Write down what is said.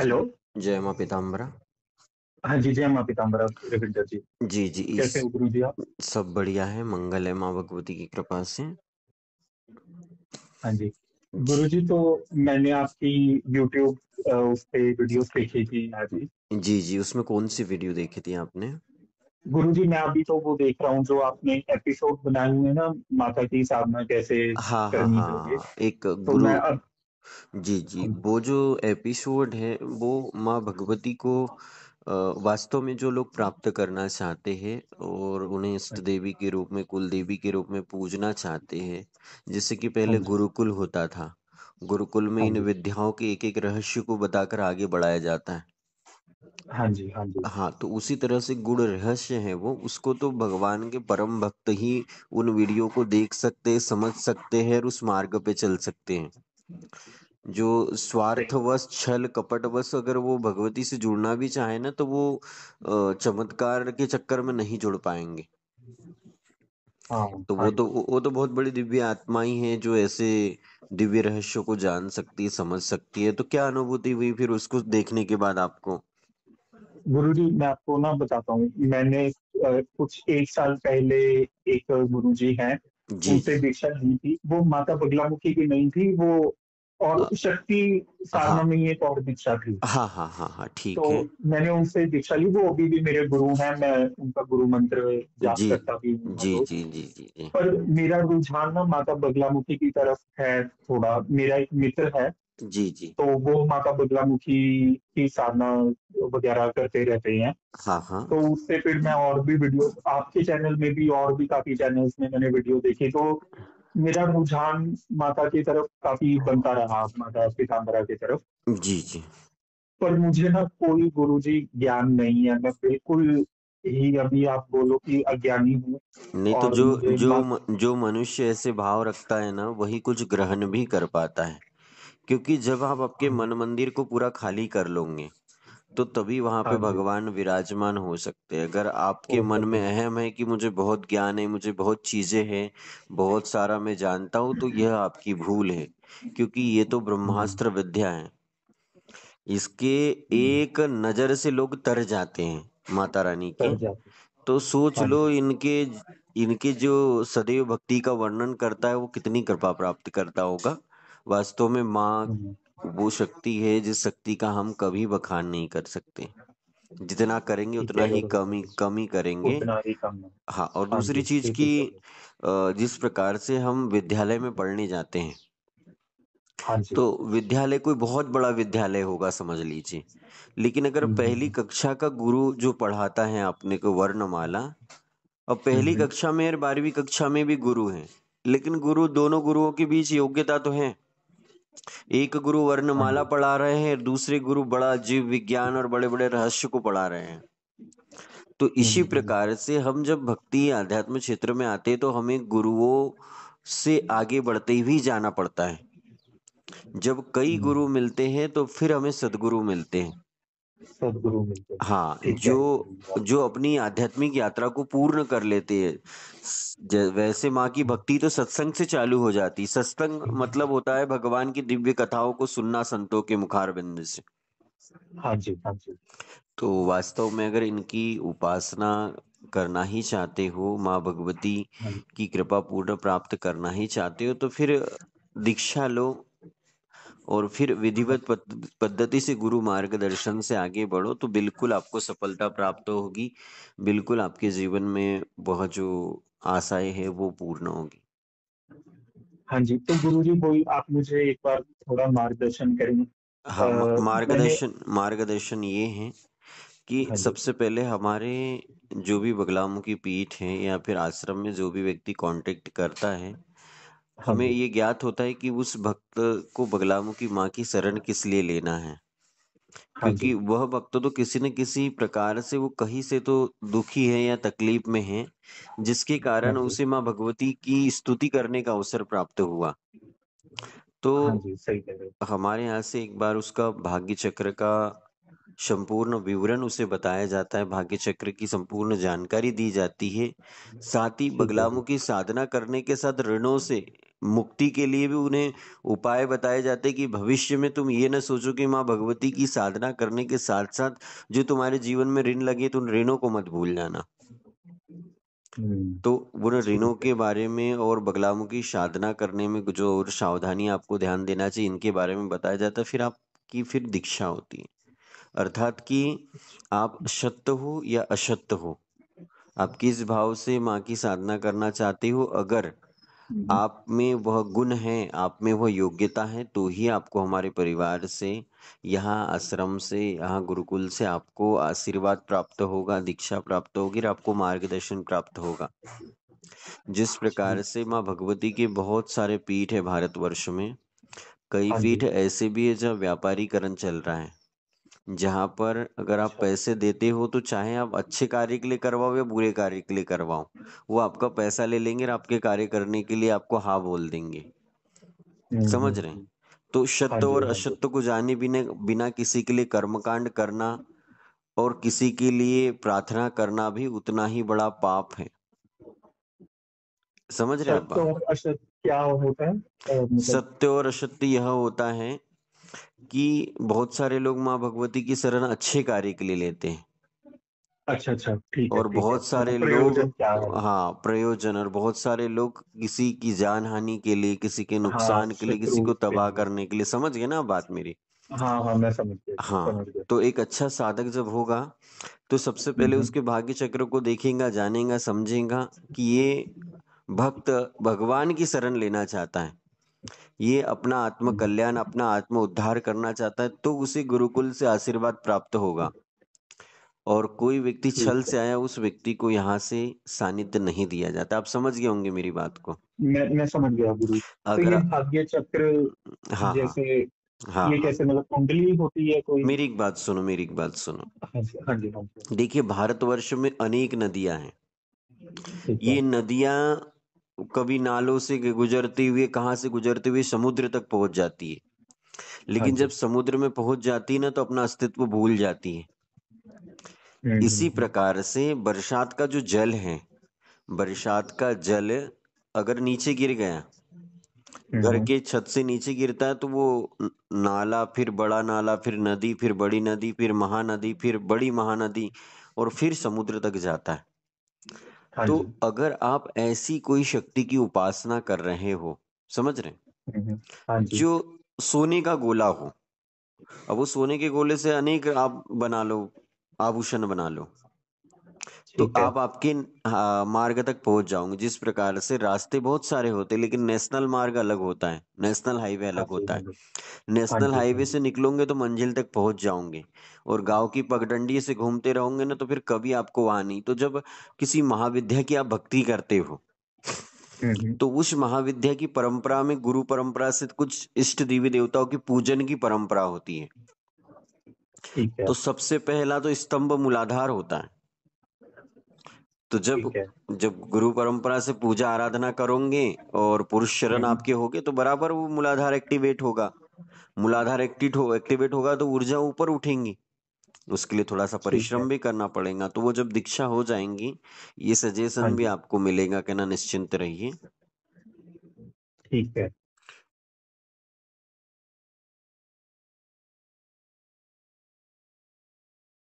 Hello जय माँ पिताम्बरा हाँ जी जय माँ पीताम्बरा जी जी जी कैसे हो गुरु जी आप सब बढ़िया है मंगल है माँ भगवती की कृपा से हाँ जी गुरु जी तो मैंने आपकी यूट्यूब उस पे वीडियो देखी थी जी जी जी उसमें कौन सी वीडियो देखी थी आपने गुरु जी मैं अभी तो वो देख रहा हूँ जो आपने एपिसोड बनाए हुए ना माता की साधना कैसे हाँ, हाँ करनी हाँ, हाँ, एक तो गुरु मैं अब जी, जी। हाँ। वो जो एपिसोड है वो माँ भगवती को वास्तव में जो लोग प्राप्त करना चाहते हैं और उन्हें हाँ। इष्ट देवी के रूप में, कुल देवी के रूप में पूजना चाहते हैं, जैसे कि पहले हाँ गुरुकुल होता था। गुरुकुल में इन विद्याओं के एक-एक रहस्य को बताकर आगे बढ़ाया जाता है। हाँ जी, हाँ जी। हाँ, तो उसी तरह से गुण रहस्य है वो, उसको तो भगवान के परम भक्त ही उन वीडियो को देख सकते, समझ सकते हैं और उस मार्ग पे चल सकते हैं। जो स्वार्थवश छल कपटवश अगर वो भगवती से जुड़ना भी चाहे ना तो वो चमत्कार के चक्कर में नहीं जुड़ पाएंगे हाँ, तो वो हाँ तो वो तो बहुत बड़ी दिव्य आत्मा ही है जो ऐसे दिव्य रहस्यों को जान सकती है समझ सकती है तो क्या अनुभूति हुई फिर उसको देखने के बाद आपको गुरु जी मैं आपको ना बताता हूँ मैंने कुछ एक साल पहले एक गुरु जी है उनसे दीक्षा नहीं थी वो माता बगलामुखी की नहीं थी वो और हाँ। शक्ति साधना हाँ। में एक और दीक्षा थी हाँ हाँ हाँ हाँ ठीक तो है मैंने उनसे दीक्षा ली वो अभी भी मेरे गुरु हैं मैं उनका गुरु मंत्र जाप करता भी हूँ जी, जी जी जी जी पर मेरा रुझान ना माता बगलामुखी की तरफ है थोड़ा मेरा एक मित्र है जी जी तो वो माता मुखी की साधना वगैरह करते रहते हैं हाँ हाँ तो उससे फिर मैं और भी वीडियो आपके चैनल में भी और भी काफी चैनल्स में मैंने वीडियो देखी तो मेरा रुझान माता की तरफ काफी बनता रहा माता पीताम्बरा की तरफ जी जी पर मुझे ना कोई गुरुजी ज्ञान नहीं है मैं बिल्कुल ही अभी आप बोलो कि अज्ञानी हूँ नहीं तो जो जो जो मनुष्य ऐसे भाव रखता है ना वही कुछ ग्रहण भी कर पाता है क्योंकि जब आप आपके मन मंदिर को पूरा खाली कर लोगे तो तभी वहां पे हाँ भगवान विराजमान हो सकते हैं अगर आपके मन में अहम है कि मुझे बहुत ज्ञान है मुझे बहुत चीजें हैं बहुत सारा मैं जानता हूँ तो यह आपकी भूल है क्योंकि ये तो ब्रह्मास्त्र हम्म। विद्या है इसके हम्म। एक नजर से लोग तर जाते हैं माता रानी के तो सोच हाँ लो इनके इनके जो सदैव भक्ति का वर्णन करता है वो कितनी कृपा प्राप्त करता होगा वास्तव में माँ हम्म। वो शक्ति है जिस शक्ति का हम कभी बखान नहीं कर सकते जितना करेंगे उतना ही कमी कमी कम ही करेंगे हाँ और हाँ दूसरी चीज की जिस प्रकार से हम विद्यालय में पढ़ने जाते हैं हाँ तो विद्यालय कोई बहुत बड़ा विद्यालय होगा समझ लीजिए लेकिन अगर हम्म, पहली हम्म, कक्षा का गुरु जो पढ़ाता है अपने को वर्णमाला और पहली कक्षा में और बारहवीं कक्षा में भी गुरु है लेकिन गुरु दोनों गुरुओं के बीच योग्यता तो है एक गुरु वर्णमाला हाँ। पढ़ा रहे हैं दूसरे गुरु बड़ा जीव विज्ञान और बड़े बड़े रहस्य को पढ़ा रहे हैं तो हाँ इसी हाँ प्रकार से हम जब भक्ति आध्यात्म क्षेत्र में आते तो हमें गुरुओं से आगे बढ़ते ही जाना पड़ता है जब कई गुरु मिलते हैं तो फिर हमें सदगुरु मिलते हैं सदगुरु मिलते हैं हाँ जो जो अपनी आध्यात्मिक यात्रा को पूर्ण कर लेते हैं वैसे माँ की भक्ति तो सत्संग से चालू हो जाती सत्संग मतलब होता है भगवान की दिव्य कथाओं को सुनना संतों के मुखार बिंद से हाँ जी हाँ जी तो वास्तव में अगर इनकी उपासना करना ही चाहते हो माँ भगवती हाँ की कृपा पूर्ण प्राप्त करना ही चाहते हो तो फिर दीक्षा लो और फिर विधिवत पद्धति से गुरु मार्गदर्शन से आगे बढ़ो तो बिल्कुल आपको सफलता प्राप्त होगी बिल्कुल आपके जीवन में बहुत जो आशाएं है वो पूर्ण होगी हाँ जी तो गुरु जी कोई आप मुझे एक बार थोड़ा मार्गदर्शन करेंगे हाँ मार्गदर्शन मार्गदर्शन ये है कि हाँ सबसे पहले हमारे जो भी बगलामुखी पीठ है या फिर आश्रम में जो भी व्यक्ति कांटेक्ट करता है हाँ, हमें हाँ। ये ज्ञात होता है कि उस भक्त को की माँ की शरण किस लिए लेना है हाँ क्योंकि वह भक्त तो किसी न किसी प्रकार से वो कहीं से तो दुखी है या तकलीफ में है जिसके कारण उसे माँ भगवती की स्तुति करने का अवसर प्राप्त हुआ तो हाँ जी, सही हमारे यहाँ से एक बार उसका भाग्य चक्र का संपूर्ण विवरण उसे बताया जाता है भाग्य चक्र की संपूर्ण जानकारी दी जाती है साथ ही की साधना करने के साथ ऋणों से मुक्ति के लिए भी उन्हें उपाय बताए जाते कि भविष्य में तुम ये न सोचो कि माँ भगवती की साधना करने के साथ साथ जो तुम्हारे जीवन में ऋण लगे तो उन ऋणों को मत भूल जाना हम्म। तो उन ऋणों के बारे में और बगलामों की साधना करने में जो और सावधानी आपको ध्यान देना चाहिए इनके बारे में बताया जाता है फिर आपकी फिर दीक्षा होती है अर्थात कि आप सत्य हो या असत्य हो आप किस भाव से माँ की साधना करना चाहते हो अगर हम्म। आप में वह गुण है आप में वह योग्यता है तो ही आपको हमारे परिवार से यहाँ आश्रम से यहाँ गुरुकुल से आपको आशीर्वाद प्राप्त होगा दीक्षा प्राप्त होगी और आपको मार्गदर्शन प्राप्त होगा जिस अच्छा। प्रकार से माँ भगवती के बहुत सारे पीठ है भारतवर्ष में कई हाँ पीठ ऐसे भी है जहाँ व्यापारीकरण चल रहा है जहाँ पर अगर आप अच्छा। पैसे देते हो तो चाहे आप अच्छे कार्य के लिए करवाओ या बुरे कार्य के लिए करवाओ वो आपका पैसा ले लेंगे और आपके कार्य करने के लिए आपको हा बोल देंगे हम्म, हम्म, समझ रहे हैं हम्म। तो सत्य हाँ और हाँ असत्य को जाने बिना बिना किसी के लिए कर्मकांड करना और किसी के लिए प्रार्थना करना भी उतना ही बड़ा पाप है समझ रहे हैं आप सत्य और असत्य मतलब यह होता है कि बहुत सारे लोग माँ भगवती की शरण अच्छे कार्य के लिए लेते हैं अच्छा अच्छा ठीक और ठीक बहुत सारे तो लोग हाँ प्रयोजन और बहुत सारे लोग किसी की जान हानि के लिए किसी के हाँ, नुकसान हाँ, के लिए किसी को तबाह करने के लिए समझ गए ना बात मेरी हाँ हाँ मैं समझ गया हाँ समझ गया। तो एक अच्छा साधक जब होगा तो सबसे पहले हम्म। उसके भाग्य चक्र को देखेगा जानेगा समझेगा कि ये भक्त भगवान की शरण लेना चाहता है ये अपना आत्म कल्याण अपना आत्म उद्धार करना चाहता है तो उसे गुरुकुल से आशीर्वाद प्राप्त होगा और कोई व्यक्ति छल से आया उस व्यक्ति को यहाँ से सानिध्य नहीं दिया जाता आप समझ गए होंगे मेरी बात को मैं मैं समझ गया गुरु तो अगर तो ये भाग्य चक्र हाँ, हाँ, जैसे हाँ ये हाँ। कैसे मतलब कुंडली होती है कोई मेरी एक बात सुनो मेरी एक बात सुनो हाँ जी हाँ देखिए भारतवर्ष में अनेक नदियां हैं ये नदियां कभी नालों से गुजरते हुए कहाँ से गुजरते हुए समुद्र तक पहुंच जाती है लेकिन हाँ जब समुद्र में पहुंच जाती है ना तो अपना अस्तित्व भूल जाती है हम्म। इसी प्रकार से बरसात का जो जल है बरसात का जल अगर नीचे गिर गया घर हम्म। के छत से नीचे गिरता है तो वो नाला फिर बड़ा नाला फिर नदी फिर बड़ी नदी फिर महानदी फिर बड़ी महानदी और फिर समुद्र तक जाता है हाँ तो जी अगर आप ऐसी कोई शक्ति की उपासना कर रहे हो समझ रहे हैं हम्म, हम्म। हाँ जी जो सोने का गोला हो अब वो सोने के गोले से अनेक आप बना लो आभूषण बना लो तो आप आपके हाँ, मार्ग तक पहुंच जाओगे जिस प्रकार से रास्ते बहुत सारे होते हैं लेकिन नेशनल मार्ग अलग होता है नेशनल हाईवे अलग होता है हाँ नेशनल हाँ हाईवे से निकलोगे तो मंजिल तक पहुंच जाओगे और गांव की पगडंडी से घूमते रहोगे ना तो फिर कभी आपको वहां नहीं तो जब किसी महाविद्या की आप भक्ति करते हो हम्म, हम्म। तो उस महाविद्या की परंपरा में गुरु परंपरा से कुछ इष्ट देवी देवताओं की पूजन की परंपरा होती है तो सबसे पहला तो स्तंभ मूलाधार होता है तो जब जब गुरु परंपरा से पूजा आराधना करोगे और पुरुष शरण हम्म। आपके होगे तो बराबर वो मूलाधार एक्टिवेट होगा मूलाधार एक्टिव हो एक्टिवेट होगा तो ऊर्जा ऊपर उठेंगी उसके लिए थोड़ा सा परिश्रम भी करना पड़ेगा तो वो जब दीक्षा हो जाएंगी ये सजेशन हाँ भी आपको मिलेगा कहना निश्चिंत रहिए ठीक है